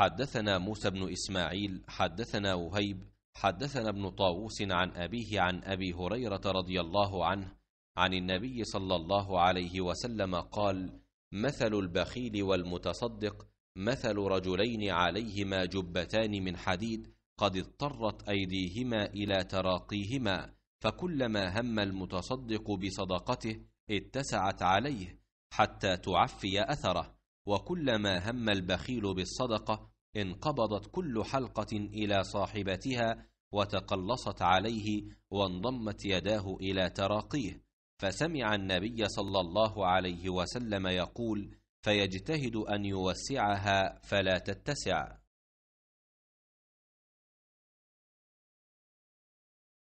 حدثنا موسى بن إسماعيل حدثنا وهيب حدثنا ابن طاووس عن أبيه عن أبي هريرة رضي الله عنه عن النبي صلى الله عليه وسلم قال مثل البخيل والمتصدق مثل رجلين عليهما جبتان من حديد قد اضطرت أيديهما إلى تراقيهما فكلما هم المتصدق بصدقته اتسعت عليه حتى تعفي أثره وكلما هم البخيل بالصدقة انقبضت كل حلقة إلى صاحبتها وتقلصت عليه وانضمت يداه إلى تراقيه فسمع النبي صلى الله عليه وسلم يقول فيجتهد أن يوسعها فلا تتسع